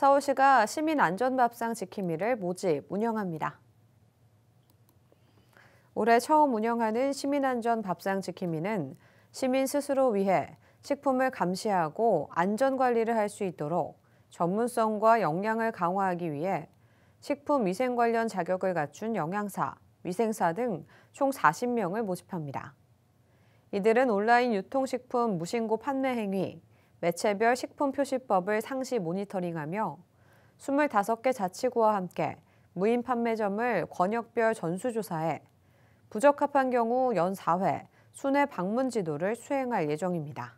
서울시가 시민안전밥상 지킴이를 모집, 운영합니다. 올해 처음 운영하는 시민안전 밥상 지킴이는 시민 스스로 위해 식품을 감시하고 안전관리를 할 수 있도록 전문성과 역량을 강화하기 위해 식품 위생 관련 자격을 갖춘 영양사, 위생사 등 총 40명을 모집합니다. 이들은 온라인 유통식품 무신고 판매 행위, 매체별 식품 표시법을 상시 모니터링하며 25개 자치구와 함께 무인 판매점을 권역별 전수조사해 부적합한 경우 연 4회 순회 방문 지도를 수행할 예정입니다.